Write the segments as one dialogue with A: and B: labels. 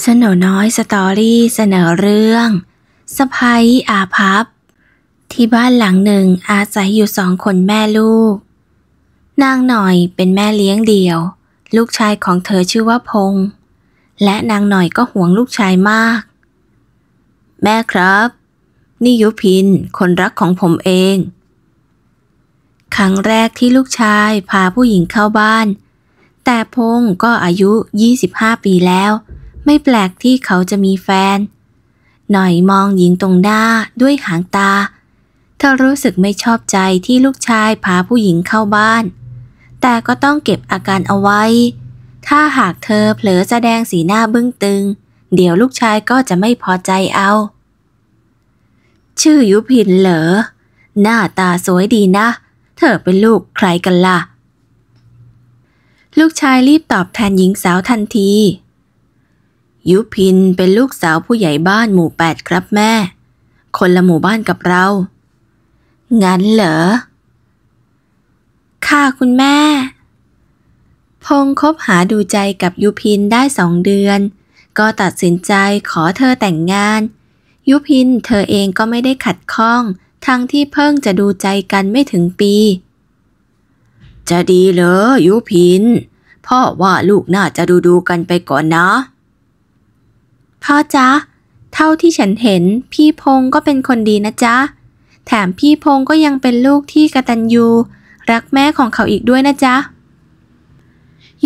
A: สนอน้อยสตอรี่ เสนอเรื่องสะพ้ยอาพับที่บ้านหลังหนึ่งอาศัยอยู่สองคนแม่ลูก นางหน่อยเป็นแม่เลี้ยงเดี่ยว ลูกชายของเธอชื่อว่าพง และนางหน่อยก็ห่วงลูกชายมาก แม่ครับนี่ยุพินคนรักของผมเอง ครั้งแรกที่ลูกชายพาผู้หญิงเข้าบ้าน แต่พงก็อายุ 25 ปีแล้วไม่แปลกที่เขาจะมีแฟน หน่อยมองหญิงตรงหน้าด้วยหางตา เธอรู้สึกไม่ชอบใจที่ลูกชายพาผู้หญิงเข้าบ้าน แต่ก็ต้องเก็บอาการเอาไว้ ถ้าหากเธอเผลอแสดงสีหน้าบึ้งตึง เดี๋ยวลูกชายก็จะไม่พอใจเอา ชื่อยุพินเหรอ หน้าตาสวยดีนะ เธอเป็นลูกใครกันละ่ะ ลูกชายรีบตอบแทนหญิงสาวทันทียุพินเป็นลูกสาวผู้ใหญ่บ้านหมู่แปดครับแม่ คนละหมู่บ้านกับเรา งั้นเหรอ ค่ะคุณแม่ พงคบหาดูใจกับยุพินได้สองเดือน ก็ตัดสินใจขอเธอแต่งงาน ยุพินเธอเองก็ไม่ได้ขัดข้อง ทั้งที่เพิ่งจะดูใจกันไม่ถึงปี จะดีเหรอยุพินพ่อว่าลูกน่าจะดูดูกันไปก่อนนะพ่อจ๊ะเท่าที่ฉันเห็นพี่พงก็เป็นคนดีนะจ๊ะแถมพี่พงก็ยังเป็นลูกที่กตัญญู รักแม่ของเขาอีกด้วยนะจ๊ะ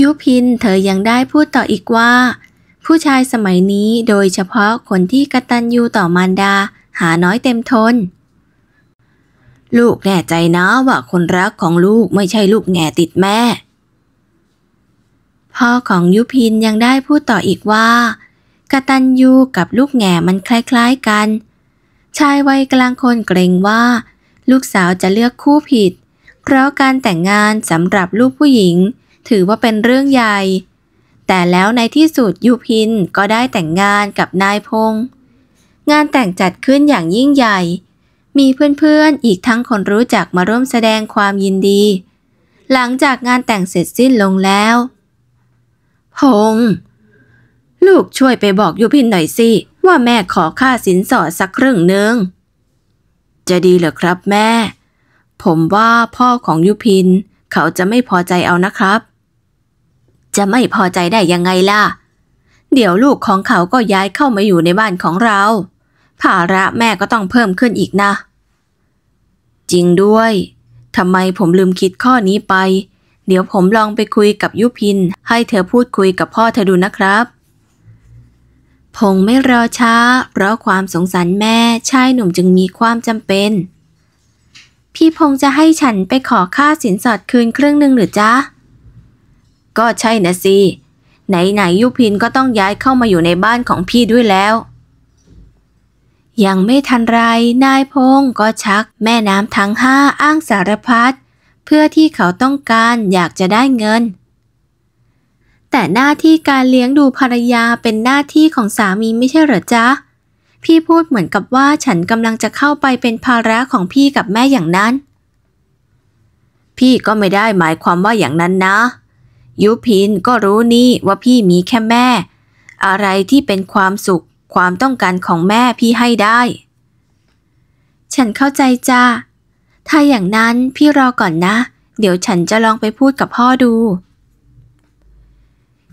A: ยุพินเธอยังได้พูดต่ออีกว่า ผู้ชายสมัยนี้โดยเฉพาะคนที่กตัญญูต่อมารดา หาน้อยเต็มทน ลูกแน่ใจนะว่าคนรักของลูกไม่ใช่ลูกแง่ติดแม่ พ่อของยุพินยังได้พูดต่ออีกว่ากตันยูกับลูกแง่มันคล้ายๆ กัน ชายวัยกลางคนเกรงว่า ลูกสาวจะเลือกคู่ผิด เพราะการแต่งงานสำหรับลูกผู้หญิง ถือว่าเป็นเรื่องใหญ่ แต่แล้วในที่สุดยูพินก็ได้แต่งงานกับนายพงงานแต่งจัดขึ้นอย่างยิ่งใหญ่ มีเพื่อนๆอีกทั้งคนรู้จักมาร่วมแสดงความยินดี หลังจากงานแต่งเสร็จสิ้นลงแล้วพงษ์ลูกช่วยไปบอกยุพินหน่อยสิว่าแม่ขอค่าสินสอดสักครึ่งหนึ่งจะดีเหรอครับแม่ ผมว่าพ่อของยุพินเขาจะไม่พอใจเอานะครับ จะไม่พอใจได้ยังไงล่ะ เดี๋ยวลูกของเขาก็ย้ายเข้ามาอยู่ในบ้านของเราภาระแม่ก็ต้องเพิ่มขึ้นอีกนะ จริงด้วยทำไมผมลืมคิดข้อนี้ไป เดี๋ยวผมลองไปคุยกับยุพินให้เธอพูดคุยกับพ่อเธอดูนะครับพงไม่รอช้า เพราะความสงสารแม่ชายหนุ่มจึงมีความจำเป็น พี่พงจะให้ฉันไปขอค่าสินสอดคืนครึ่งหนึ่งหรือจ๊ะ ก็ใช่นะสิ ไหนๆ ยุพินก็ต้องย้ายเข้ามาอยู่ในบ้านของพี่ด้วยแล้ว ยังไม่ทันไรนายพงก็ชักแม่น้ำทั้งห้าอ้างสารพัดเพื่อที่เขาต้องการอยากจะได้เงินแต่หน้าที่การเลี้ยงดูภรรยาเป็นหน้าที่ของสามีไม่ใช่เหรอจ๊ะ พี่พูดเหมือนกับว่าฉันกำลังจะเข้าไปเป็นภาระของพี่กับแม่อย่างนั้น พี่ก็ไม่ได้หมายความว่าอย่างนั้นนะ ยุพินก็รู้นี่ว่าพี่มีแค่แม่ อะไรที่เป็นความสุข ความต้องการของแม่พี่ให้ได้ ฉันเข้าใจจ้าถ้าอย่างนั้นพี่รอก่อนนะ เดี๋ยวฉันจะลองไปพูดกับพ่อดู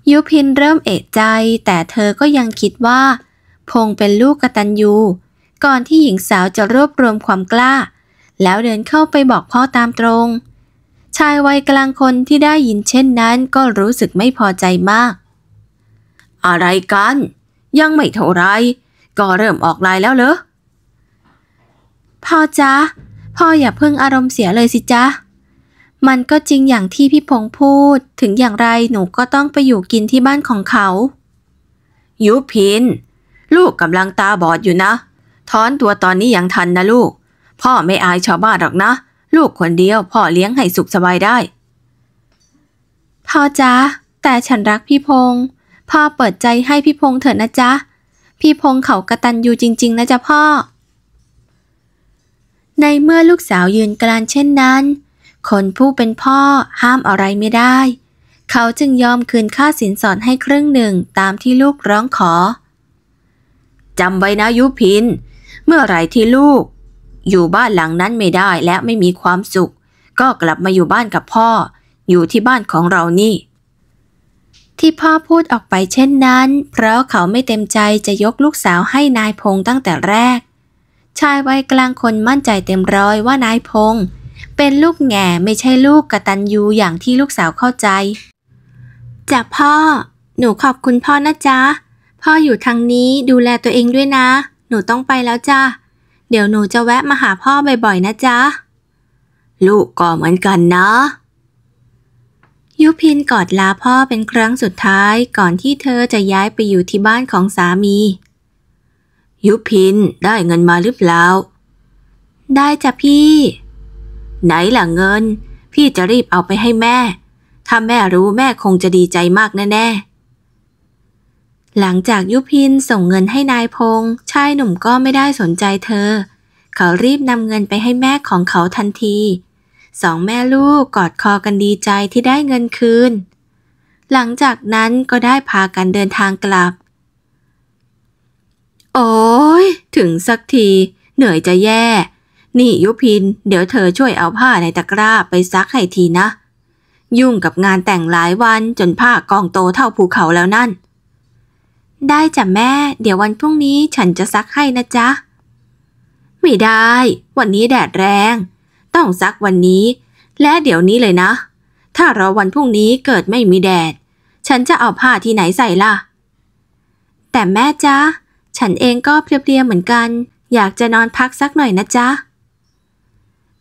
A: ยุพินเริ่มเอกใจ แต่เธอก็ยังคิดว่า พงเป็นลูกกตัญญูก่อนที่หญิงสาวจะรวบรวมความกล้า แล้วเดินเข้าไปบอกพ่อตามตรง ชายวัยกลางคนที่ได้ยินเช่นนั้นก็รู้สึกไม่พอใจมาก อะไรกัน ยังไม่เท่าไร ก็เริ่มออกลายแล้วเหรอ พ่อจ๊ะพ่ออย่าเพิ่งอารมณ์เสียเลยสิจ๊ะมันก็จริงอย่างที่พี่พงพูดถึงอย่างไรหนูก็ต้องไปอยู่กินที่บ้านของเขายุพินลูกกำลังตาบอดอยู่นะถอนตัวตอนนี้ยังทันนะลูก พ่อไม่อายชาวบ้านหรอกนะ ลูกคนเดียวพ่อเลี้ยงให้สุขสบายได้ พ่อจ๊ะแต่ฉันรักพี่พงพ่อเปิดใจให้พี่พงเถอะนะจ๊ะ พี่พงเขากระตันอยู่จริง ๆนะจ๊ะพ่อในเมื่อลูกสาวยืนกรานเช่นนั้นคนผู้เป็นพ่อห้ามอะไรไม่ได้ เขาจึงยอมคืนค่าสินสอดให้ครึ่งหนึ่งตามที่ลูกร้องขอ จำไว้นะยุพินเมื่อไรที่ลูก อยู่บ้านหลังนั้นไม่ได้และไม่มีความสุข ก็กลับมาอยู่บ้านกับพ่อ อยู่ที่บ้านของเรานี่ ที่พ่อพูดออกไปเช่นนั้น เพราะเขาไม่เต็มใจจะยกลูกสาวให้นายพงตั้งแต่แรก ชายวัยกลางคนมั่นใจเต็มร้อยว่านายพง์เป็นลูกแง่ไม่ใช่ลูกกระตันยูอย่างที่ลูกสาวเข้าใจจ้ะพ่อ หนูขอบคุณพ่อนะจ๊ะ พ่ออยู่ทางนี้ดูแลตัวเองด้วยนะ หนูต้องไปแล้วจ้ะเดี๋ยวหนูจะแวะมาหาพ่อบ่อยๆนะจ๊ะ ลูกก็เหมือนกันนะ ยุพินกอดลาพ่อเป็นครั้งสุดท้ายก่อนที่เธอจะย้ายไปอยู่ที่บ้านของสามี ยุพินได้เงินมาหรือเปล่า ได้จ้ะพี่ไหนล่ะเงิน พี่จะรีบเอาไปให้แม่ถ้าแม่รู้แม่คงจะดีใจมากแน่ๆหลังจากยุพินส่งเงินให้นายพงษ์ชายหนุ่มก็ไม่ได้สนใจเธอ เขารีบนำเงินไปให้แม่ของเขาทันที สองแม่ลูกกอดคอกันดีใจที่ได้เงินคืน หลังจากนั้นก็ได้พากันเดินทางกลับ โอ้ยถึงสักทีเหนื่อยจะแย่นี่ยุพิน เดี๋ยวเธอช่วยเอาผ้าในตะกร้าไปซักให้ทีนะ ยุ่งกับงานแต่งหลายวันจนผ้ากองโตเท่าภูเขาแล้วนั่น ได้จ้ะแม่ เดี๋ยววันพรุ่งนี้ฉันจะซักให้นะจ๊ะ ไม่ได้ วันนี้แดดแรง ต้องซักวันนี้ และเดี๋ยวนี้เลยนะ ถ้ารอวันพรุ่งนี้เกิดไม่มีแดด ฉันจะเอาผ้าที่ไหนใส่ล่ะ แต่แม่จ๊ะ ฉันเองก็เพลียๆเหมือนกัน อยากจะนอนพักสักหน่อยนะจ๊ะ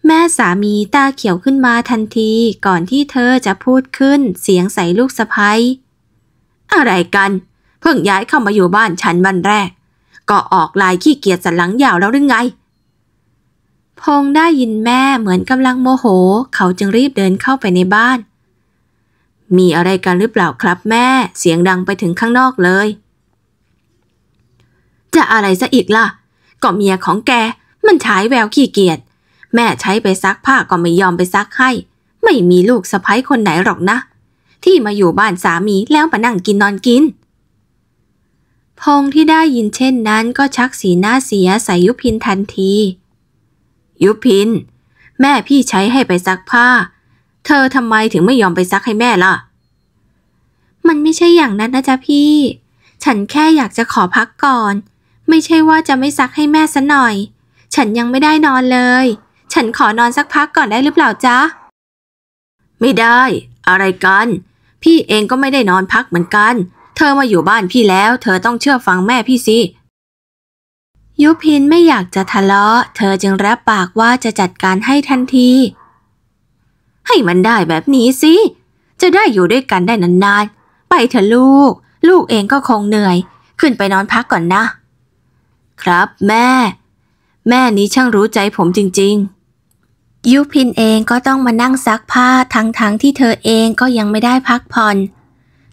A: แม่สามีตาเขียวขึ้นมาทันทีก่อนที่เธอจะพูดขึ้นเสียงใสลูกสะพ้ยอะไรกัน เพิ่งย้ายเข้ามาอยู่บ้านฉันวันแรก ก็ออกลายขี้เกียจสันหลังยาวแล้วหรือไงพงได้ยินแม่เหมือนกำลังโมโห เขาจึงรีบเดินเข้าไปในบ้าน มีอะไรกันหรือเปล่าครับ แม่เสียงดังไปถึงข้างนอกเลย จะอะไรซะอีกล่ะก็เมียของแกมันฉายแววขี้เกียจแม่ใช้ไปซักผ้าก็ไม่ยอมไปซักให้ ไม่มีลูกสะใภ้คนไหนหรอกนะ ที่มาอยู่บ้านสามีแล้วมานั่งกินนอนกิน พงที่ได้ยินเช่นนั้นก็ชักสีหน้าเสียใส่ยุพินทันที ยุพิน แม่พี่ใช้ให้ไปซักผ้า เธอทำไมถึงไม่ยอมไปซักให้แม่ล่ะ มันไม่ใช่อย่างนั้นนะจ๊ะพี่ ฉันแค่อยากจะขอพักก่อน ไม่ใช่ว่าจะไม่ซักให้แม่ซะหน่อย ฉันยังไม่ได้นอนเลยฉันขอนอนสักพักก่อนได้หรือเปล่าจ๊ะไม่ได้ อะไรกัน พี่เองก็ไม่ได้นอนพักเหมือนกัน เธอมาอยู่บ้านพี่แล้ว เธอต้องเชื่อฟังแม่พี่สิยุพินไม่อยากจะทะเลาะ เธอจึงรับปากว่าจะจัดการให้ทันที ให้มันได้แบบนี้สิจะได้อยู่ด้วยกันได้นานๆ ไปเถอะลูก ลูกเองก็คงเหนื่อย ขึ้นไปนอนพักก่อนนะ ครับแม่ แม่นี้ช่างรู้ใจผมจริงๆยุพินเองก็ต้องมานั่งซักผ้าทั้งๆทที่เธอเองก็ยังไม่ได้พักผ่อน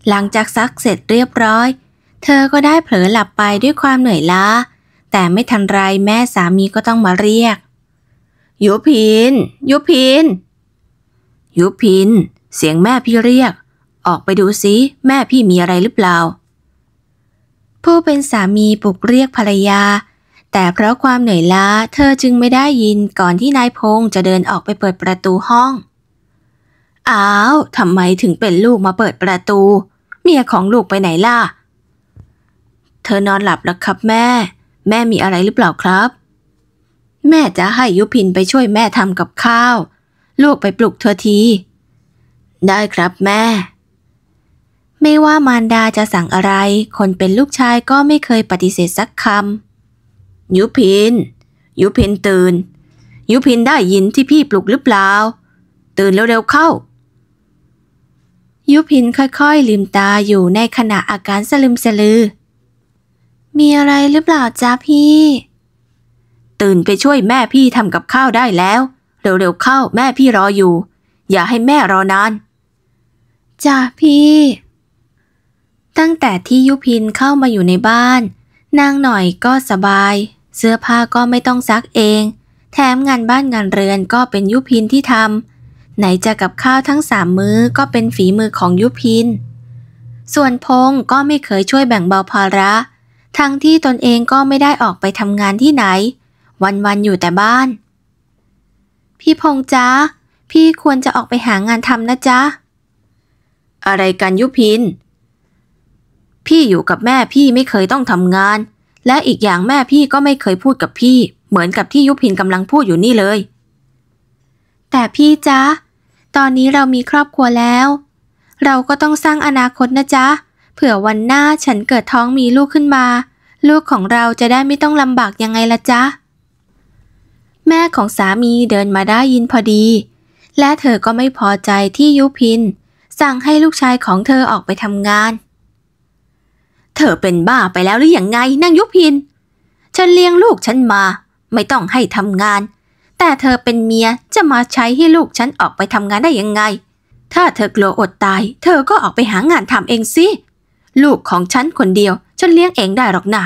A: หลังจากซักเสร็จเรียบร้อย เธอก็ได้เผลอหลับไปด้วยความเหนื่อยล้า แต่ไม่ทันไรแม่สามีก็ต้องมาเรียก ยุพิน ยุพิน ยุพิน เสียงแม่พี่เรียก ออกไปดูซิแม่พี่มีอะไรหรือเปล่า ผู้เป็นสามีปลุกเรียกภรรยาแต่เพราะความเหนื่อยล้า เธอจึงไม่ได้ยินก่อนที่นายพงษ์จะเดินออกไปเปิดประตูห้อง อ้าว ทำไมถึงเป็นลูกมาเปิดประตู เมียของลูกไปไหนล่ะ เธอนอนหลับแล้วครับแม่ แม่มีอะไรหรือเปล่าครับ แม่จะให้ยุพินไปช่วยแม่ทำกับข้าว ลูกไปปลุกเธอที ได้ครับแม่ ไม่ว่ามารดาจะสั่งอะไร คนเป็นลูกชายก็ไม่เคยปฏิเสธสักคำยุพิน ยุพินตื่น ยุพินได้ยินที่พี่ปลุกหรือเปล่า ตื่นเร็วๆเข้า ยุพินค่อยๆลืมตาอยู่ในขณะอาการสลึมสลือ มีอะไรหรือเปล่าจ๊ะพี่ ตื่นไปช่วยแม่พี่ทำกับข้าวได้แล้ว เร็วๆเข้าแม่พี่รออยู่ อย่าให้แม่รอนาน จ้ะพี่ ตั้งแต่ที่ยุพินเข้ามาอยู่ในบ้านนางหน่อยก็สบายเสื้อผ้าก็ไม่ต้องซักเอง แถมงานบ้านงานเรือนก็เป็นยุพินที่ทำไหนจะกับข้าวทั้งสามมื้อก็เป็นฝีมือของยุพิน ส่วนพงก็ไม่เคยช่วยแบ่งเบาภาระ ทั้งที่ตนเองก็ไม่ได้ออกไปทำงานที่ไหน วันๆอยู่แต่บ้าน พี่พงจ้า พี่ควรจะออกไปหางานทำนะ จ๊ะ อะไรกันยุพิน พี่อยู่กับแม่พี่ไม่เคยต้องทำงานและอีกอย่างแม่พี่ก็ไม่เคยพูดกับพี่ เหมือนกับที่ยุพินกำลังพูดอยู่นี่เลย แต่พี่จ๊ะ ตอนนี้เรามีครอบครัวแล้ว เราก็ต้องสร้างอนาคตนะจ๊ะเผื่อวันหน้าฉันเกิดท้องมีลูกขึ้นมา ลูกของเราจะได้ไม่ต้องลำบากยังไงละจ๊ะ แม่ของสามีเดินมาได้ยินพอดี และเธอก็ไม่พอใจที่ยุพินสั่งให้ลูกชายของเธอออกไปทำงานเธอเป็นบ้าไปแล้วหรืออยังไงนางยุพินฉันเลี้ยงลูกฉันมาไม่ต้องให้ทำงาน แต่เธอเป็นเมียจะมาใช้ให้ลูกฉันออกไปทำงานได้ยังไง ถ้าเธอกลัวอดตายเธอก็ออกไปหางานทำเองสิ ลูกของฉันคนเดียวฉันเลี้ยงเองได้หรอกนะ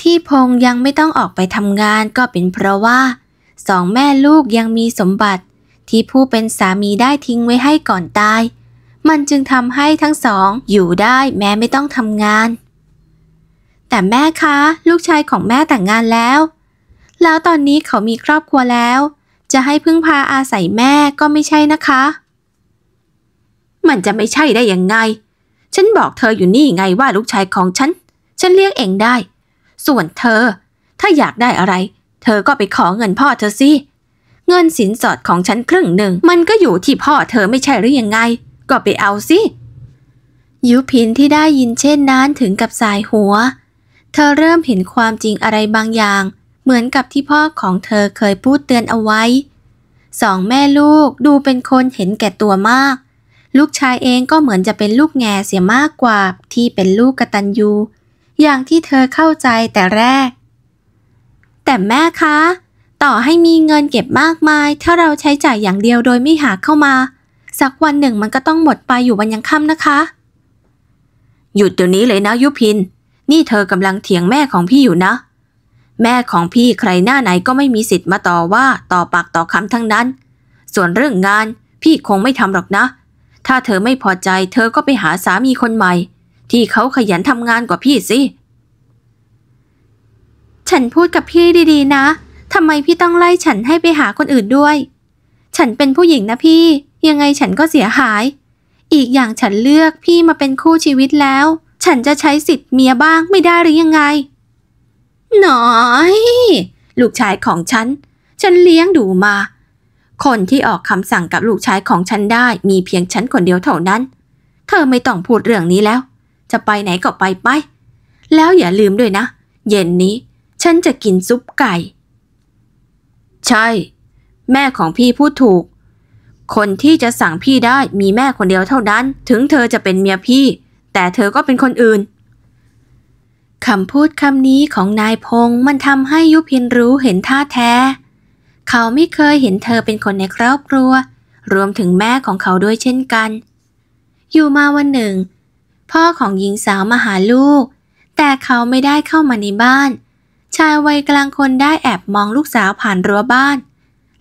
A: ที่พงยังไม่ต้องออกไปทำงานก็เป็นเพราะว่า สองแม่ลูกยังมีสมบัติ ที่ผู้เป็นสามีได้ทิ้งไว้ให้ก่อนตายมันจึงทำให้ทั้งสองอยู่ได้แม้ไม่ต้องทำงาน แต่แม่คะ ลูกชายของแม่แต่งงานแล้ว แล้วตอนนี้เขามีครอบครัวแล้ว จะให้พึ่งพาอาศัยแม่ก็ไม่ใช่นะคะ มันจะไม่ใช่ได้ยังไง ฉันบอกเธออยู่นี่ไงว่าลูกชายของฉัน ฉันเรียกเองได้ ส่วนเธอ ถ้าอยากได้อะไร เธอก็ไปขอเงินพ่อเธอสิ เงินสินสอดของฉันครึ่งหนึ่งมันก็อยู่ที่พ่อเธอไม่ใช่หรือยังไงก็ไปเอาสิยุพินที่ได้ยินเช่นนั้นถึงกับสายหัว เธอเริ่มเห็นความจริงอะไรบางอย่าง เหมือนกับที่พ่อของเธอเคยพูดเตือนเอาไว้ สองแม่ลูกดูเป็นคนเห็นแก่ตัวมาก ลูกชายเองก็เหมือนจะเป็นลูกแง่เสียมากกว่าที่เป็นลูกกตัญญูอย่างที่เธอเข้าใจแต่แรก แต่แม่คะ ต่อให้มีเงินเก็บมากมาย ถ้าเราใช้จ่ายอย่างเดียวโดยไม่หาเข้ามาสักวันหนึ่งมันก็ต้องหมดไปอยู่วันยังค่ำนะคะ หยุดเดี๋ยวนี้เลยนะ ยุพิน นี่เธอกำลังเถียงแม่ของพี่อยู่นะ แม่ของพี่ใครหน้าไหนก็ไม่มีสิทธิ์มาต่อว่าต่อปากต่อคำทั้งนั้น ส่วนเรื่องงานพี่คงไม่ทำหรอกนะ ถ้าเธอไม่พอใจเธอก็ไปหาสามีคนใหม่ ที่เขาขยันทำงานกว่าพี่สิ ฉันพูดกับพี่ดีๆ นะทำไมพี่ต้องไล่ฉันให้ไปหาคนอื่นด้วย ฉันเป็นผู้หญิงนะพี่ยังไงฉันก็เสียหาย อีกอย่างฉันเลือกพี่มาเป็นคู่ชีวิตแล้ว ฉันจะใช้สิทธิ์เมียบ้างไม่ได้หรือยังไง หนอย ลูกชายของฉัน ฉันเลี้ยงดูมา คนที่ออกคำสั่งกับลูกชายของฉันได้มีเพียงฉันคนเดียวเท่านั้น เธอไม่ต้องพูดเรื่องนี้แล้ว จะไปไหนก็ไปไป แล้วอย่าลืมด้วยนะ เย็นนี้ ฉันจะกินซุปไก่ ใช่ แม่ของพี่พูดถูกคนที่จะสั่งพี่ได้มีแม่คนเดียวเท่านั้น ถึงเธอจะเป็นเมียพี่ แต่เธอก็เป็นคนอื่น คำพูดคำนี้ของนายพงษ์มันทำให้ยุพินรู้เห็นท่าแท้ เขาไม่เคยเห็นเธอเป็นคนในครอบครัว รวมถึงแม่ของเขาด้วยเช่นกัน อยู่มาวันหนึ่ง พ่อของหญิงสาวมาหาลูก แต่เขาไม่ได้เข้ามาในบ้าน ชายวัยกลางคนได้แอบมองลูกสาวผ่านรั้วบ้าน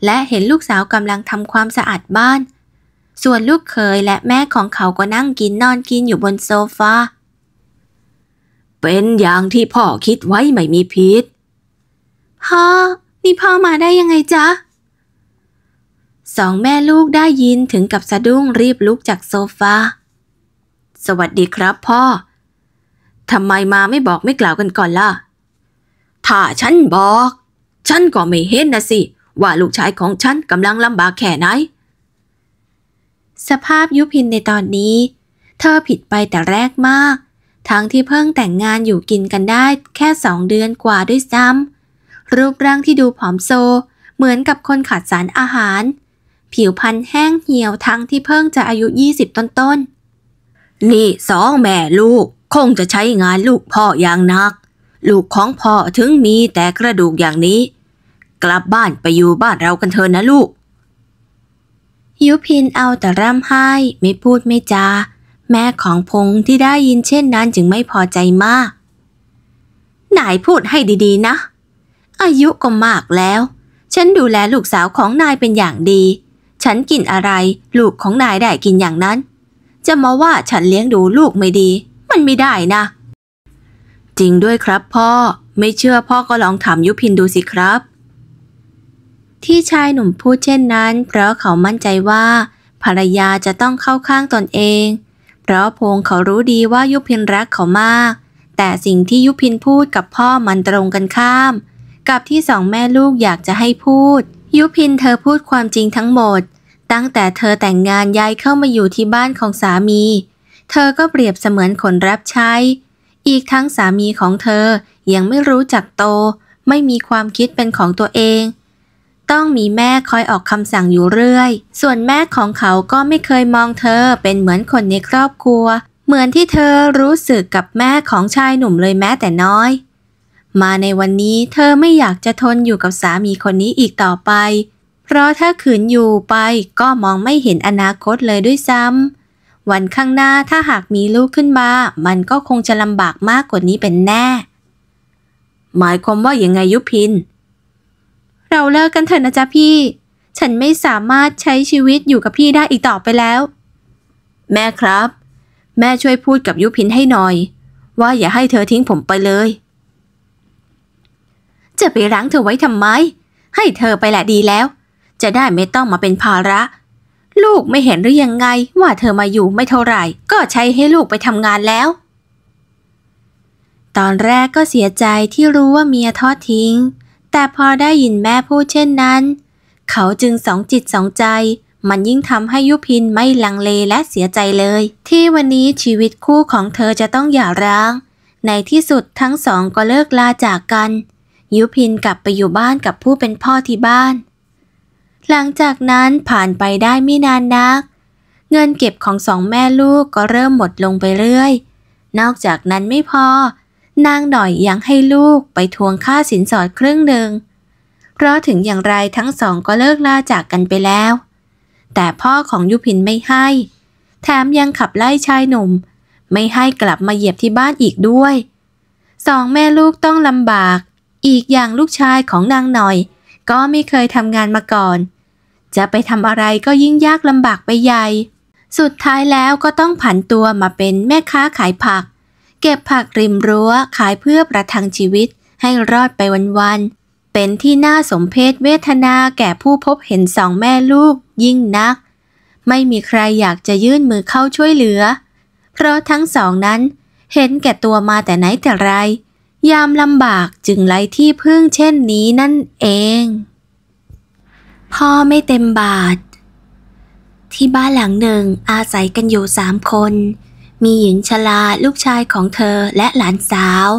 A: และเห็นลูกสาวกำลังทำความสะอาดบ้าน ส่วนลูกเคยและแม่ของเขาก็นั่งกินนอนกินอยู่บนโซฟา เป็นอย่างที่พ่อคิดไว้ไม่มีพิษพ่อนี่พ่อมาได้ยังไงจ๊ะ สองแม่ลูกได้ยินถึงกับสะดุ้งรีบลุกจากโซฟา สวัสดีครับ พ่อทำไมมาไม่บอกไม่กล่าวกันก่อนล่ะ ถ้าฉันบอก ฉันก็ไม่เห็นนะสิว่าลูกชายของฉันกำลังลำบากแค่ไหน สภาพยุพินในตอนนี้ เธอผิดไปแต่แรกมาก ทั้งที่เพิ่งแต่งงานอยู่กินกันได้แค่สองเดือนกว่าด้วยซ้ำรูปร่างที่ดูผอมโซ เหมือนกับคนขาดสารอาหาร ผิวพรรณแห้งเหี่ยวทั้งที่เพิ่งจะอายุ 20 ต้นๆ นี่สองแม่ลูกคงจะใช้งานลูกพ่ออย่างนัก ลูกของพ่อถึงมีแต่กระดูกอย่างนี้กลับบ้านไปอยู่บ้านเรากันเถอะนะลูก ยุพินเอาแต่ร่ำไห้ไม่พูดไม่จา แม่ของพงที่ได้ยินเช่นนั้นจึงไม่พอใจมากนายพูดให้ดีๆนะ อายุก็มากแล้ว ฉันดูแลลูกสาวของนายเป็นอย่างดี ฉันกินอะไร ลูกของนายได้กินอย่างนั้น จะมาว่าฉันเลี้ยงดูลูกไม่ดี มันไม่ได้นะ จริงด้วยครับพ่อ ไม่เชื่อพ่อก็ลองถามยุพินดูสิครับที่ชายหนุ่มพูดเช่นนั้น เพราะเขามั่นใจว่า ภรรยาจะต้องเข้าข้างตนเอง เพราะพงเขารู้ดีว่ายุพินรักเขามาก แต่สิ่งที่ยุพินพูดกับพ่อมันตรงกันข้าม กับที่สองแม่ลูกอยากจะให้พูด ยุพินเธอพูดความจริงทั้งหมด ตั้งแต่เธอแต่งงานย้ายเข้ามาอยู่ที่บ้านของสามี เธอก็เปรียบเสมือนคนรับใช้ อีกทั้งสามีของเธอยังไม่รู้จักโตไม่มีความคิดเป็นของตัวเองต้องมีแม่คอยออกคำสั่งอยู่เรื่อย ส่วนแม่ของเขาก็ไม่เคยมองเธอเป็นเหมือนคนในครอบครัว เหมือนที่เธอรู้สึกกับแม่ของชายหนุ่มเลยแม้แต่น้อย มาในวันนี้เธอไม่อยากจะทนอยู่กับสามีคนนี้อีกต่อไป เพราะถ้าขืนอยู่ไปก็มองไม่เห็นอนาคตเลยด้วยซ้ำวันข้างหน้าถ้าหากมีลูกขึ้นมา มันก็คงจะลำบากมากกว่านี้เป็นแน่ หมายความว่าอย่างไงยุพินเราเลิกกันเถอะนะจ๊ะพี่ ฉันไม่สามารถใช้ชีวิตอยู่กับพี่ได้อีกต่อไปแล้ว แม่ครับ แม่ช่วยพูดกับยุพินให้หน่อย ว่าอย่าให้เธอทิ้งผมไปเลย จะไปรั้งเธอไว้ทำไม ให้เธอไปแหละดีแล้ว จะได้ไม่ต้องมาเป็นภาระ ลูกไม่เห็นหรือยังไงว่าเธอมาอยู่ไม่เท่าไหร่ ก็ใช้ให้ลูกไปทำงานแล้ว ตอนแรกก็เสียใจที่รู้ว่าเมียทอดทิ้งแต่พอได้ยินแม่พูดเช่นนั้น เขาจึงสองจิตสองใจ มันยิ่งทำให้ยุพินไม่ลังเลและเสียใจเลย ที่วันนี้ชีวิตคู่ของเธอจะต้องหย่าร้าง ในที่สุดทั้งสองก็เลิกลาจากกัน ยุพินกลับไปอยู่บ้านกับผู้เป็นพ่อที่บ้าน หลังจากนั้นผ่านไปได้ไม่นานนัก เงินเก็บของสองแม่ลูกก็เริ่มหมดลงไปเรื่อยนอกจากนั้นไม่พอนางหน่อยยังให้ลูกไปทวงค่าสินสอดครึ่งหนึ่ง เพราะถึงอย่างไรทั้งสองก็เลิกลาจากกันไปแล้ว แต่พ่อของยุพินไม่ให้ แถมยังขับไล่ชายหนุ่ม ไม่ให้กลับมาเหยียบที่บ้านอีกด้วย สองแม่ลูกต้องลำบาก อีกอย่างลูกชายของนางหน่อย ก็ไม่เคยทำงานมาก่อน จะไปทำอะไรก็ยิ่งยากลำบากไปใหญ่ สุดท้ายแล้วก็ต้องผันตัวมาเป็นแม่ค้าขายผักเก็บผักริมรั้วขายเพื่อประทังชีวิตให้รอดไปวันๆ เป็นที่น่าสมเพชเวทนาแก่ผู้พบเห็นสองแม่ลูกยิ่งนัก ไม่มีใครอยากจะยื่นมือเข้าช่วยเหลือ เพราะทั้งสองนั้น เห็นแก่ตัวมาแต่ไหนแต่ไร ยามลำบากจึงไล่ที่พึ่งเช่นนี้นั่นเอง พ่อไม่เต็มบาท ที่บ้านหลังหนึ่งอาศัยกันอยู่สามคนมีหญิงชลาลูกชายของเธอและหลานสาว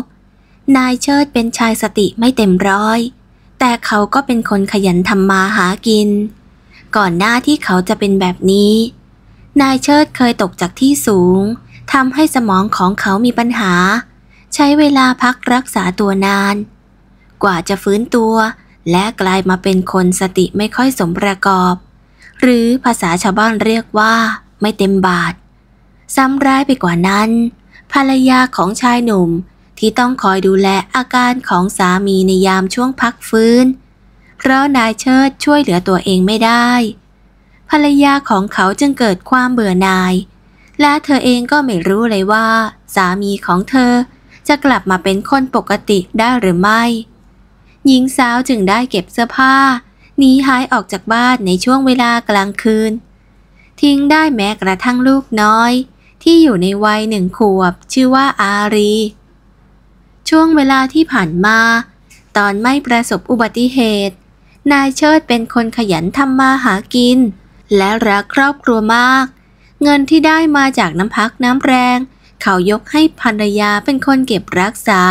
A: นายเชิดเป็นชายสติไม่เต็มร้อย แต่เขาก็เป็นคนขยันทำมาหากิน ก่อนหน้าที่เขาจะเป็นแบบนี้ นายเชิดเคยตกจากที่สูงทำให้สมองของเขามีปัญหา ใช้เวลาพักรักษาตัวนาน กว่าจะฟื้นตัว และกลายมาเป็นคนสติไม่ค่อยสมประกอบ หรือภาษาชาวบ้านเรียกว่าไม่เต็มบาทซ้ำร้ายไปกว่านั้น ภรรยาของชายหนุ่มที่ต้องคอยดูแลอาการของสามีในยามช่วงพักฟื้น เพราะนายเชิดช่วยเหลือตัวเองไม่ได้ ภรรยาของเขาจึงเกิดความเบื่อหน่าย และเธอเองก็ไม่รู้เลยว่า สามีของเธอจะกลับมาเป็นคนปกติได้หรือไม่ หญิงสาวจึงได้เก็บเสื้อผ้าหนีหายออกจากบ้านในช่วงเวลากลางคืน ทิ้งได้แม้กระทั่งลูกน้อยที่อยู่ในวัยหนึ่งขวบ ชื่อว่าอารี ช่วงเวลาที่ผ่านมา ตอนไม่ประสบอุบัติเหตุ นายเชิดเป็นคนขยันทำมาหากิน และรักครอบครัวมาก เงินที่ได้มาจากน้ำพักน้ำแรง เขายกให้ภรรยาเป็นคนเก็บรักษา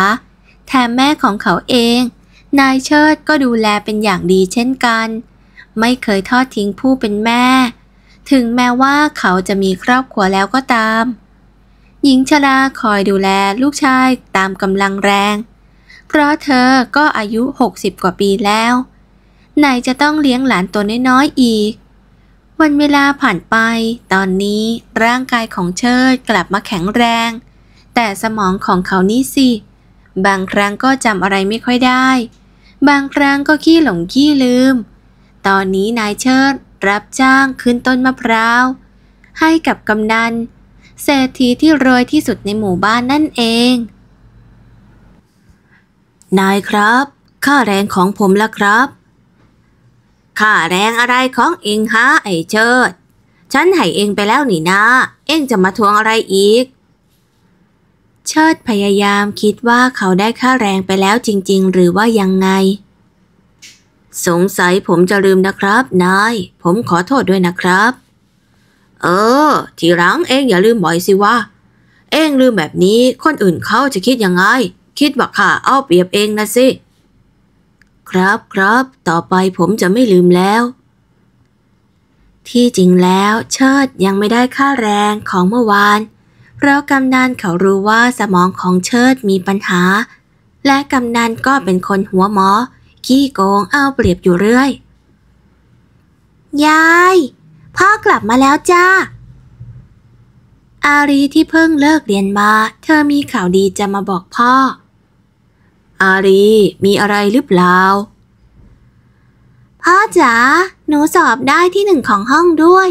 A: แถมแม่ของเขาเอง นายเชิดก็ดูแลเป็นอย่างดีเช่นกัน ไม่เคยทอดทิ้งผู้เป็นแม่ถึงแม้ว่าเขาจะมีครอบครัวแล้วก็ตาม หญิงชราคอยดูแลลูกชายตามกำลังแรง เพราะเธอก็อายุ 60 กว่าปีแล้ว ไหนจะต้องเลี้ยงหลานตัวน้อยๆอีก วันเวลาผ่านไป ตอนนี้ร่างกายของเชิดกลับมาแข็งแรง แต่สมองของเขานี่สิ บางครั้งก็จำอะไรไม่ค่อยได้ บางครั้งก็ขี้หลงขี้ลืม ตอนนี้นายเชิดรับจ้างขึ้นต้นมะพร้าว ให้กับกำนันเศรษฐีที่รวยที่สุดในหมู่บ้านนั่นเอง นายครับค่าแรงของผมละครับ ค่าแรงอะไรของเองฮะไอ้เชิด ฉันให้เองไปแล้วนี่นะเองจะมาทวงอะไรอีก เชิดพยายามคิดว่าเขาได้ค่าแรงไปแล้วจริง ๆ หรือว่ายังไงสงสัยผมจะลืมนะครับนายผมขอโทษด้วยนะครับเออทีหลังเองอย่าลืมบ่อยสิวะเองลืมแบบนี้คนอื่นเขาจะคิดยังไง คิดว่าข้าเอาเปรียบเองนะสิ ครับครับต่อไปผมจะไม่ลืมแล้ว ที่จริงแล้วเชิดยังไม่ได้ค่าแรงของเมื่อวานเพราะกำนันเขารู้ว่าสมองของเชิดมีปัญหา และกำนันก็เป็นคนหัวหมอขี้โกงเอาเปรียบอยู่เรื่อย ยาย พ่อกลับมาแล้วจ้า อารีที่เพิ่งเลิกเรียนมา เธอมีข่าวดีจะมาบอกพ่อ อารีมีอะไรหรือเปล่า พ่อจ๋า หนูสอบได้ที่หนึ่งของห้องด้วย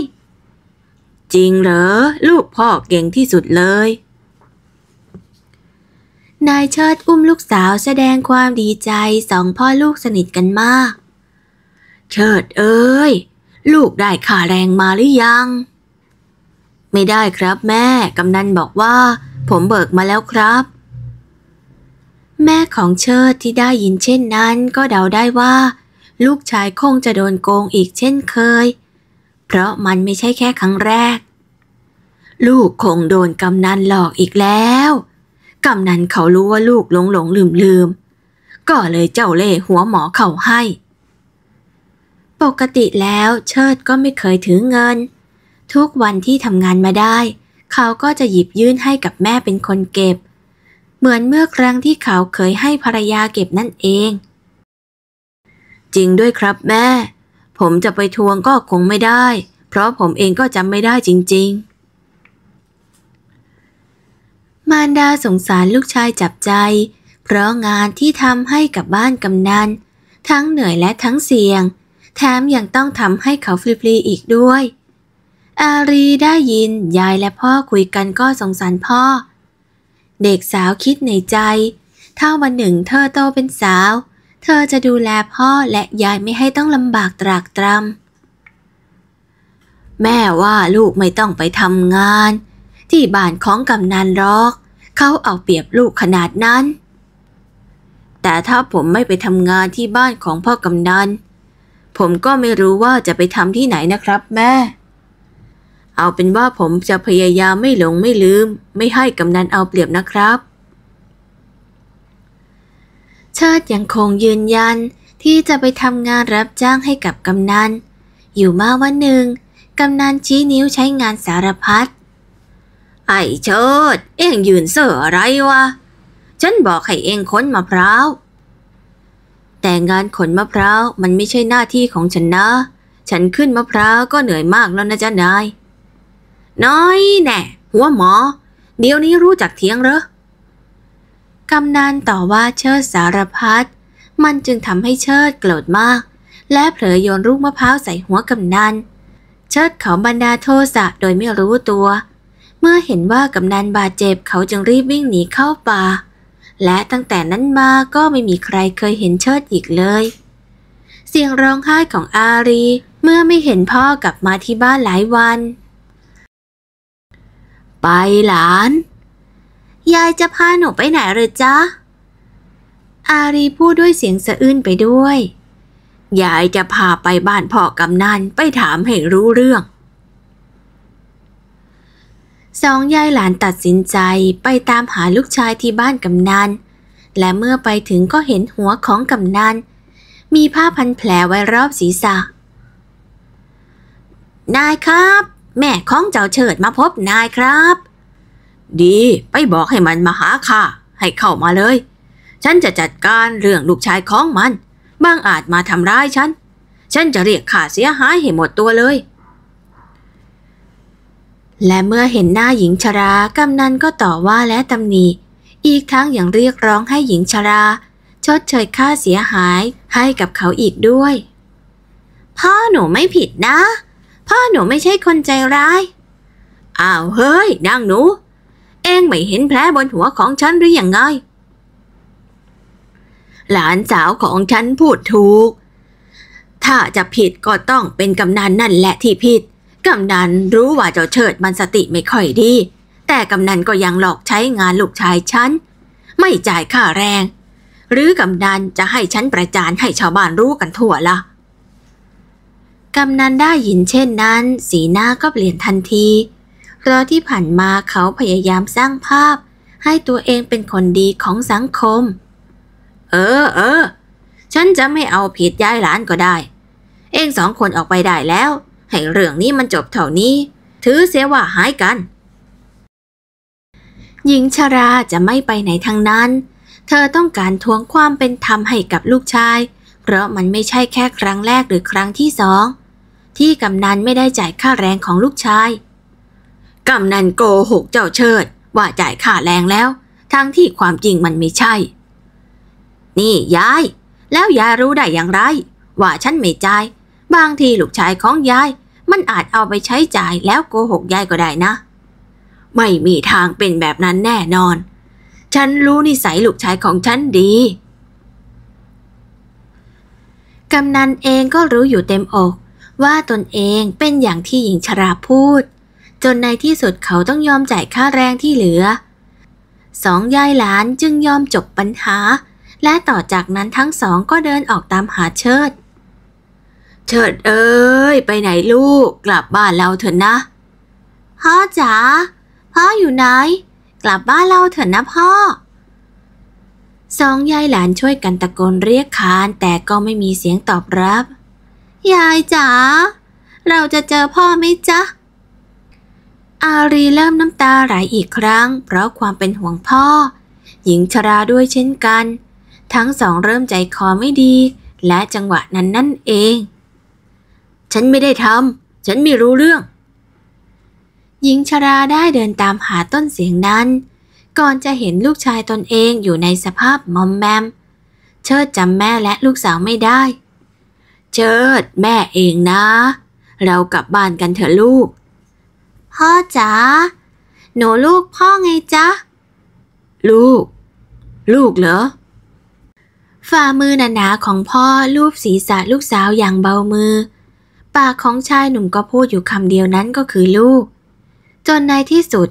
A: จริงเหรอ ลูกพ่อเก่งที่สุดเลยนายเชิดอุ้มลูกสาวแสดงความดีใจสองพ่อลูกสนิทกันมาก เชิดเอ้ยลูกได้ข่าแรงมาหรือยัง ไม่ได้ครับ แม่กำนันบอกว่า ผมเบิกมาแล้วครับ แม่ของเชิดที่ได้ยินเช่นนั้น ก็เดาได้ว่า ลูกชายคงจะโดนโกงอีกเช่นเคย เพราะมันไม่ใช่แค่ครั้งแรก ลูกคงโดนกำนันหลอกอีกแล้วกำนันเขารู้ว่าลูกหลงหลงลืมลืม ก็เลยเจ้าเล่หัวหมอเขาให้ ปกติแล้วเชิดก็ไม่เคยถือเงิน ทุกวันที่ทำงานมาได้ เขาก็จะหยิบยื่นให้กับแม่เป็นคนเก็บ เหมือนเมื่อครั้งที่เขาเคยให้ภรรยาเก็บนั่นเอง จริงด้วยครับแม่ ผมจะไปทวงก็คงไม่ได้เพราะผมเองก็จำไม่ได้จริง ๆมารดาสงสารลูกชายจับใจ เพราะงานที่ทำให้กับบ้านกำนัน ทั้งเหนื่อยและทั้งเสี่ยง แถมยังต้องทำให้เขาฟรีๆอีกด้วย อารีได้ยินยายและพ่อคุยกันก็สงสารพ่อ เด็กสาวคิดในใจถ้าวันหนึ่งเธอโตเป็นสาว เธอจะดูแลพ่อและยายไม่ให้ต้องลำบากตรากตรำแม่ว่าลูกไม่ต้องไปทำงานที่บ้านของกำนันรอก เขาเอาเปรียบลูกขนาดนั้น แต่ถ้าผมไม่ไปทำงานที่บ้านของพ่อกำนัน ผมก็ไม่รู้ว่าจะไปทำที่ไหนนะครับแม่ เอาเป็นว่าผมจะพยายามไม่หลงไม่ลืม ไม่ให้กำนันเอาเปรียบนะครับ เชิดยังคงยืนยันที่จะไปทำงานรับจ้างให้กับกำนัน อยู่มาวันหนึ่งกำนันชี้นิ้วใช้งานสารพัดไอ้เชิดเอ็งยืนเสืออะไรวะ ฉันบอกให้เอ็งค้นมะพร้าว แต่งานขนมะพร้าวมันไม่ใช่หน้าที่ของฉันนะ ฉันขึ้นมะพร้าวก็เหนื่อยมากแล้วนะจ๊ะนาย น้อยแน่หัวหมอเดี๋ยวนี้รู้จักเทียงเหรอกำนันต่อว่าเชิดสารพัดมันจึงทำให้เชิดโกรธมาก และเผลอโยนลูกมะพร้าวใส่หัวกำนันเชิดเขาบรรดาโทษะโดยไม่รู้ตัวเมื่อเห็นว่ากำนันบาดเจ็บเขาจึงรีบวิ่งหนีเข้าป่า และตั้งแต่นั้นมาก็ไม่มีใครเคยเห็นเชิดอีกเลย เสียงร้องไห้ของอารีเมื่อไม่เห็นพ่อกลับมาที่บ้านหลายวัน ไปหลาน ยายจะพาหนูไปไหนหรือจ๊ะ อารีพูดด้วยเสียงสะอื้นไปด้วย ยายจะพาไปบ้านพ่อกำนันไปถามให้รู้เรื่องสองยายหลานตัดสินใจไปตามหาลูกชายที่บ้านกำนัน และเมื่อไปถึงก็เห็นหัวของกำนันมีผ้าพันแผลไว้รอบศีรษะ นายครับ แม่ของเจ้าเฉิดมาพบนายครับ ดีไปบอกให้มันมาหาค่ะ ให้เข้ามาเลย ฉันจะจัดการเรื่องลูกชายของมันบางอาจมาทำร้ายฉัน ฉันจะเรียกค่าเสียหายให้หมดตัวเลยและเมื่อเห็นหน้าหญิงชรากำนันก็ต่อว่าและตำหนิอีกทั้งยังเรียกร้องให้หญิงชรา ชดเชยค่าเสียหายให้กับเขาอีกด้วย พ่อหนูไม่ผิดนะพ่อหนูไม่ใช่คนใจร้ายอ้าวเฮ้ยนางหนูเองไม่เห็นแผลบนหัวของฉันหรืออยังไง หลานสาวของฉันพูดถูก ถ้าจะผิดก็ต้องเป็นกำนันนั่นแหละที่ผิดกำนันรู้ว่าเจ้าเชิดมันสติไม่ค่อยดี แต่กำนันก็ยังหลอกใช้งานลูกชายฉันไม่จ่ายค่าแรง หรือกำนันจะให้ฉันประจานให้ชาวบ้านรู้กันทั่วละกำนันได้ยินเช่นนั้น สีหน้าก็เปลี่ยนทันทีเพราะที่ผ่านมาเขาพยายามสร้างภาพ ให้ตัวเองเป็นคนดีของสังคม เออเออฉันจะไม่เอาผิดยายหลานก็ได้ เองสองคนออกไปได้แล้วให้เรื่องนี้มันจบเท่านี้ ถือเสียว่าหายกัน หญิงชราจะไม่ไปไหนทางนั้น เธอต้องการทวงความเป็นธรรมให้กับลูกชาย เพราะมันไม่ใช่แค่ครั้งแรกหรือครั้งที่สอง ที่กำนันไม่ได้จ่ายค่าแรงของลูกชาย กำนันโกหกเจ้าเชิดว่าจ่ายค่าแรงแล้ว ทั้งที่ความจริงมันไม่ใช่ นี่ยายแล้วยายรู้ได้อย่างไร ว่าฉันไม่จ่ายบางทีลูกชายของยาย มันอาจเอาไปใช้จ่ายแล้วโกหกยายก็ได้นะ ไม่มีทางเป็นแบบนั้นแน่นอน ฉันรู้นิสัยลูกชายของฉันดีกำนันเองก็รู้อยู่เต็มอก ว่าตนเองเป็นอย่างที่หญิงชราพูด จนในที่สุดเขาต้องยอมจ่ายค่าแรงที่เหลือสองยายหลานจึงยอมจบปัญหา และต่อจากนั้นทั้งสองก็เดินออกตามหาเชิดเชิดเอ้ย ไปไหนลูก กลับบ้านเราเถอะนะพ่อจ๋า พ่ออยู่ไหน กลับบ้านเราเถอะนะพ่อ สองยายหลานช่วยกันตะโกนเรียกคานแต่ก็ไม่มีเสียงตอบรับ ยายจ๋า เราจะเจอพ่อไหมจ๊ะ อารีเริ่มน้ำตาไหลอีกครั้งเพราะความเป็นห่วงพ่อ หญิงชราด้วยเช่นกัน ทั้งสองเริ่มใจคอไม่ดีและจังหวะนั้นนั่นเองฉันไม่ได้ทำฉันไม่รู้เรื่อง หญิงชราได้เดินตามหาต้นเสียงนั้น ก่อนจะเห็นลูกชายตนเองอยู่ในสภาพมอมแมม เชิดจำแม่และลูกสาวไม่ได้ เชิดแม่เองนะ เรากลับบ้านกันเถอะลูก พ่อจ๋า หนูลูกพ่อไงจ๊ะ ลูก ลูกเหรอ ฝ่ามือหนาๆของพ่อลูบศีรษะลูกสาวอย่างเบามือปากของชายหนุ่มก็พูดอยู่คำเดียวนั้นก็คือลูก จนในที่สุด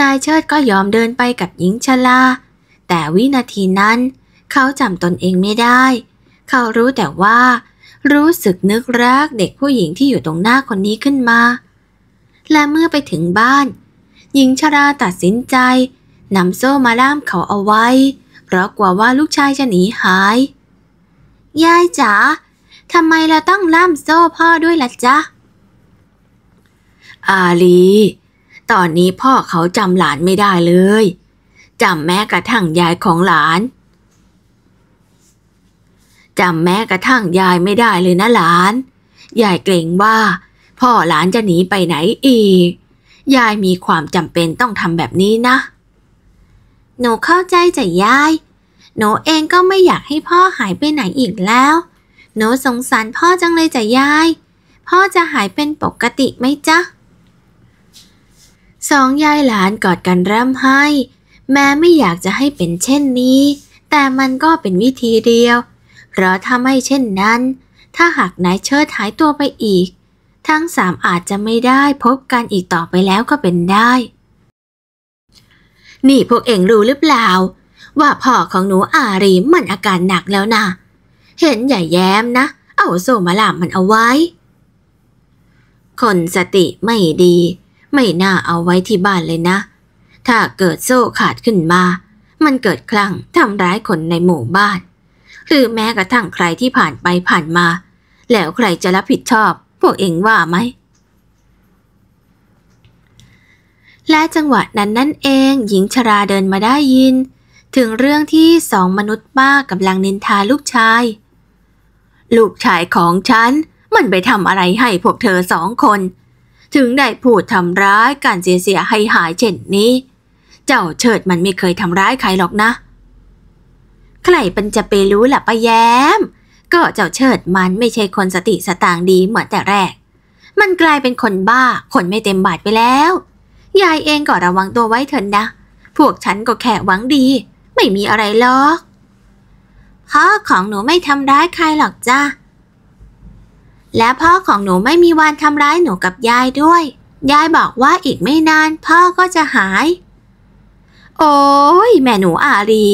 A: นายเชิดก็ยอมเดินไปกับหญิงชลาแต่วินาทีนั้น เขาจำตนเองไม่ได้ เขารู้แต่ว่า รู้สึกนึกรักเด็กผู้หญิงที่อยู่ตรงหน้าคนนี้ขึ้นมา และเมื่อไปถึงบ้าน หญิงชราตัดสินใจนำโซ่มาล่ามเขาเอาไว้ เพราะกลัวว่าลูกชายจะหนีหายยายจ๋าทำไมเราต้องล่ามโซ่พ่อด้วยล่ะจ๊ะ อาลี ตอนนี้พ่อเขาจำหลานไม่ได้เลย จำแม้กระทั่งยายของหลาน จำแม้กระทั่งยายไม่ได้เลยนะหลาน ยายเกรงว่า พ่อหลานจะหนีไปไหนอีก ยายมีความจำเป็นต้องทำแบบนี้นะ หนูเข้าใจจ้ะยาย หนูเองก็ไม่อยากให้พ่อหายไปไหนอีกแล้วหนูสงสารพ่อจังเลยจ้ะยาย พ่อจะหายเป็นปกติไหมจ๊ะ สองยายหลานกอดกันร่ำไห้ แม้ไม่อยากจะให้เป็นเช่นนี้ แต่มันก็เป็นวิธีเดียว เพราะถ้าไม่เช่นนั้น ถ้าหากนายเชิดหายตัวไปอีก ทั้งสามอาจจะไม่ได้พบกันอีกต่อไปแล้วก็เป็นได้ นี่พวกเองรู้หรือเปล่า ว่าพ่อของหนูอารีมันอาการหนักแล้วนะ่ะเห็นอย่าแย้มนะ เอาโซมาลามันเอาไว้ คนสติไม่ดี ไม่น่าเอาไว้ที่บ้านเลยนะ ถ้าเกิดโซ่ขาดขึ้นมา มันเกิดคลั่งทำร้ายคนในหมู่บ้าน หรือแม้กระทั่งใครที่ผ่านไปผ่านมา แล้วใครจะรับผิดชอบ พวกเองว่าไหมและจังหวะนั้นนั่นเองหญิงชราเดินมาได้ยิน ถึงเรื่องที่สองมนุษย์ป้ากำลังนินทาลูกชายลูกชายของฉันมันไปทำอะไรให้พวกเธอสองคน ถึงได้พูดทำร้ายการเสียเสียให้หายเช่นนี้ เจ้าเชิดมันไม่เคยทำร้ายใครหรอกนะ ใครมันจะไปรู้ล่ะป้าแย้ม ก็เจ้าเชิดมันไม่ใช่คนสติสตางดีเหมือนแต่แรก มันกลายเป็นคนบ้าคนไม่เต็มบาทไปแล้วยายเองก็ระวังตัวไว้เถินนะ พวกฉันก็แค่หวังดี ไม่มีอะไรหรอกพ่อของหนูไม่ทำร้ายใครหรอกจ้า และพ่อของหนูไม่มีวันทำร้ายหนูกับยายด้วย ยายบอกว่าอีกไม่นานพ่อก็จะหาย โอ้ยแม่หนูอารี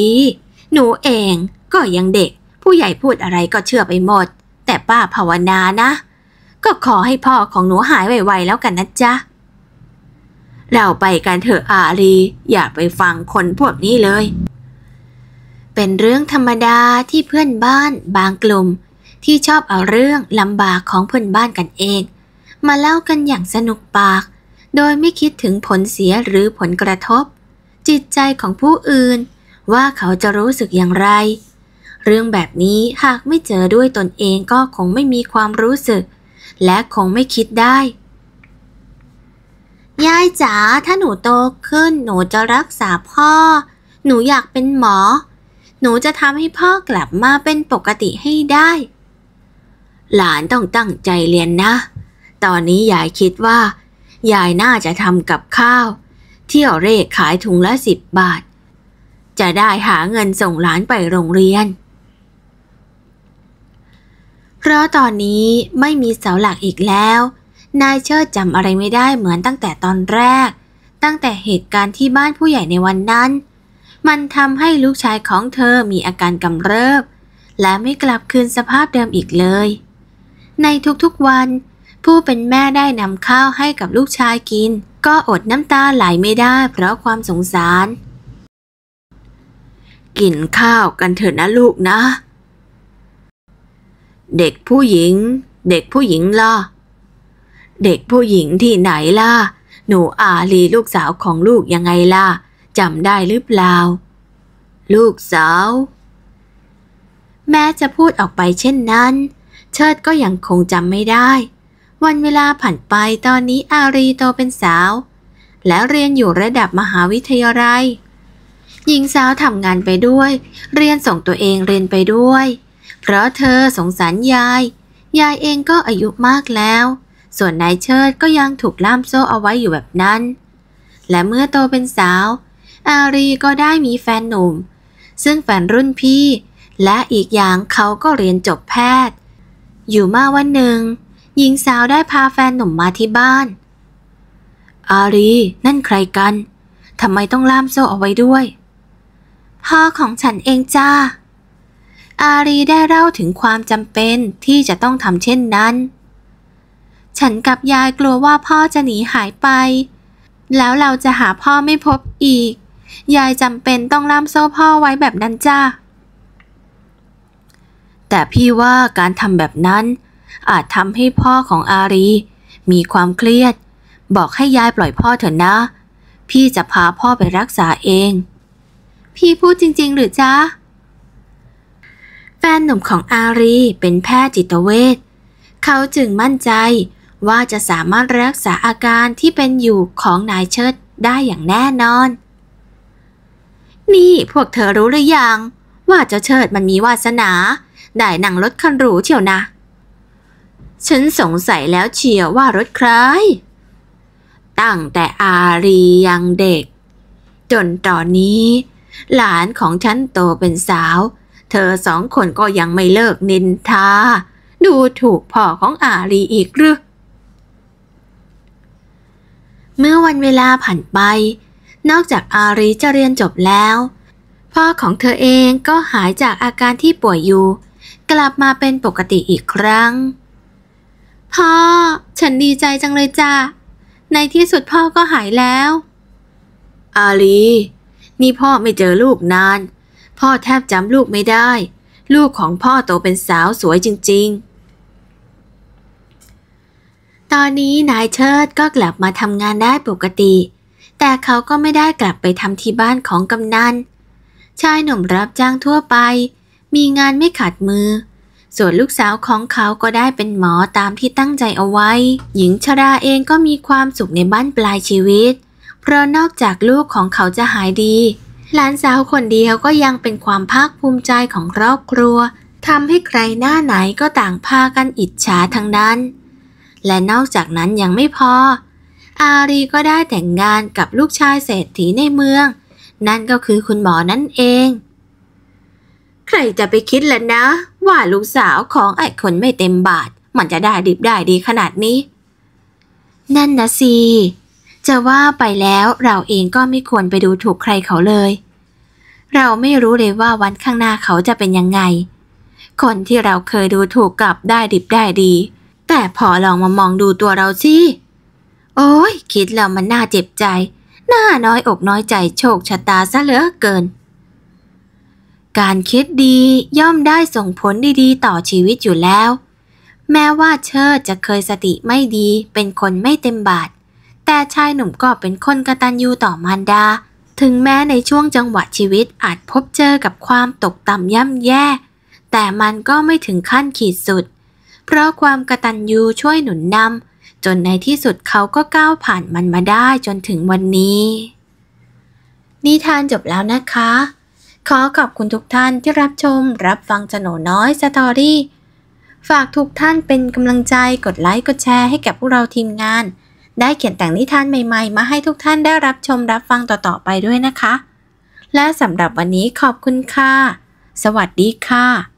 A: หนูเองก็ยังเด็ก ผู้ใหญ่พูดอะไรก็เชื่อไปหมด แต่ป้าภาวนานะ ก็ขอให้พ่อของหนูหายไวๆแล้วกันนะจ๊ะเราไปกันเถอะอารี อย่าไปฟังคนพวกนี้เลยเป็นเรื่องธรรมดาที่เพื่อนบ้านบางกลุ่ม ที่ชอบเอาเรื่องลำบากของเพื่อนบ้านกันเอง มาเล่ากันอย่างสนุกปาก โดยไม่คิดถึงผลเสียหรือผลกระทบ จิตใจของผู้อื่นว่าเขาจะรู้สึกอย่างไร เรื่องแบบนี้หากไม่เจอด้วยตนเองก็คงไม่มีความรู้สึก และคงไม่คิดได้ ยายจ๋า ถ้าหนูโตขึ้นหนูจะรักษาพ่อ หนูอยากเป็นหมอหนูจะทำให้พ่อกลับมาเป็นปกติให้ได้ หลานต้องตั้งใจเรียนนะ ตอนนี้ยายคิดว่า ยายน่าจะทำกับข้าว เที่ยวเร่ขายถุงละสิบบาท จะได้หาเงินส่งหลานไปโรงเรียน เพราะตอนนี้ไม่มีเสาหลักอีกแล้ว นายเชิดจำอะไรไม่ได้เหมือนตั้งแต่ตอนแรก ตั้งแต่เหตุการณ์ที่บ้านผู้ใหญ่ในวันนั้นมันทำให้ลูกชายของเธอมีอาการกำเริบ และไม่กลับคืนสภาพเดิมอีกเลย ในทุกๆวัน ผู้เป็นแม่ได้นำข้าวให้กับลูกชายกินก็อดน้ำตาไหลไม่ได้เพราะความสงสาร กินข้าวกันเถอะนะลูกนะ เด็กผู้หญิง เด็กผู้หญิงล่ะ เด็กผู้หญิงที่ไหนล่ะ หนูอาลีลูกสาวของลูกยังไงล่ะจำได้หรือเปล่า ลูกสาว แม้จะพูดออกไปเช่นนั้น เชิดก็ยังคงจำไม่ได้ วันเวลาผ่านไปตอนนี้อารีโตเป็นสาว แล้วเรียนอยู่ระดับมหาวิทยาลัย หญิงสาวทำงานไปด้วย เรียนส่งตัวเองเรียนไปด้วย เพราะเธอสงสารยายยายเองก็อายุมากแล้ว ส่วนนายเชิดก็ยังถูกล่ามโซ่เอาไว้อยู่แบบนั้น และเมื่อโตเป็นสาวอารีก็ได้มีแฟนหนุ่ม ซึ่งแฟนรุ่นพี่และอีกอย่างเขาก็เรียนจบแพทย์ อยู่มาวันหนึ่งหญิงสาวได้พาแฟนหนุ่มมาที่บ้าน อารีนั่นใครกันทำไมต้องล่ามโซ่เอาไว้ด้วย พ่อของฉันเองจ้า อารีได้เล่าถึงความจำเป็นที่จะต้องทำเช่นนั้น ฉันกับยายกลัวว่าพ่อจะหนีหายไป แล้วเราจะหาพ่อไม่พบอีกยายจำเป็นต้องล่ามโซ่พ่อไว้แบบนั้นจ้า แต่พี่ว่าการทำแบบนั้น อาจทำให้พ่อของอารีมีความเครียด บอกให้ยายปล่อยพ่อเถอะนะ พี่จะพาพ่อไปรักษาเอง พี่พูดจริง ๆ หรือจ๊ะ แฟนหนุ่มของอารีเป็นแพทย์จิตเวช เขาจึงมั่นใจว่าจะสามารถรักษาอาการที่เป็นอยู่ของนายเชิดได้อย่างแน่นอนนี่พวกเธอรู้หรือยัง ว่าเจ้าเชิดมันมีวาสนา ได้นั่งรถคันหรูเฉียวนะ ฉันสงสัยแล้วเชียวว่ารถใครตั้งแต่อารียังเด็ก จนตอนนี้หลานของฉันโตเป็นสาว เธอสองคนก็ยังไม่เลิกนินทาดูถูกพ่อของอารีอีกหรือเมื่อวันเวลาผ่านไปนอกจากอาริจะเรียนจบแล้ว พ่อของเธอเองก็หายจากอาการที่ป่วยอยู่ กลับมาเป็นปกติอีกครั้ง พ่อฉันดีใจจังเลยจ้ะในที่สุดพ่อก็หายแล้ว อารี นี่พ่อไม่เจอลูกนาน พ่อแทบจำลูกไม่ได้ ลูกของพ่อโตเป็นสาวสวยจริงๆ ตอนนี้นายเชิดก็กลับมาทำงานได้ปกติแต่เขาก็ไม่ได้กลับไปทำที่บ้านของกำนัน ชายหนุ่มรับจ้างทั่วไป มีงานไม่ขาดมือ ส่วนลูกสาวของเขาก็ได้เป็นหมอตามที่ตั้งใจเอาไว้ หญิงชราเองก็มีความสุขในบ้านปลายชีวิต เพราะนอกจากลูกของเขาจะหายดี หลานสาวคนเดียวก็ยังเป็นความภาคภูมิใจของครอบครัวทำให้ใครหน้าไหนก็ต่างพากันอิจฉาทั้งนั้น และนอกจากนั้นยังไม่พออารีก็ได้แต่งงานกับลูกชายเศรษฐีในเมืองนั่นก็คือคุณหมอนั่นเอง ใครจะไปคิดล่ะนะ ว่าลูกสาวของไอ้คนไม่เต็มบาท มันจะได้ดิบได้ดีขนาดนี้ นั่นนะสิจะว่าไปแล้วเราเองก็ไม่ควรไปดูถูกใครเขาเลย เราไม่รู้เลยว่าวันข้างหน้าเขาจะเป็นยังไง คนที่เราเคยดูถูกกลับได้ดิบได้ดีแต่พอลองมามองดูตัวเราสิโอ้ย คิดแล้วมันน่าเจ็บใจน่าน้อยอกน้อยใจโชคชะตาซะเหลือเกิน การคิดดีย่อมได้ส่งผลดีๆต่อชีวิตอยู่แล้ว แม้ว่าเชิดจะเคยสติไม่ดีเป็นคนไม่เต็มบาท แต่ชายหนุ่มก็เป็นคนกระตันยูต่อมารดา ถึงแม้ในช่วงจังหวะชีวิตอาจพบเจอกับความตกต่ำย่ำแย่ แต่มันก็ไม่ถึงขั้นขีดสุด เพราะความกระตันยูช่วยหนุนนำจนในที่สุดเขาก็ก้าวผ่านมันมาได้จนถึงวันนี้นิทานจบแล้วนะคะ ขอขอบคุณทุกท่านที่รับชมรับฟังจโนน้อยสตอรี่ฝากทุกท่านเป็นกำลังใจกดไลค์ กดแชร์ให้กับพวกเราทีมงาน ได้เขียนแต่งนิทานใหม่ๆ มาให้ทุกท่านได้รับชมรับฟังต่อๆไปด้วยนะคะ และสำหรับวันนี้ขอบคุณค่ะสวัสดีค่ะ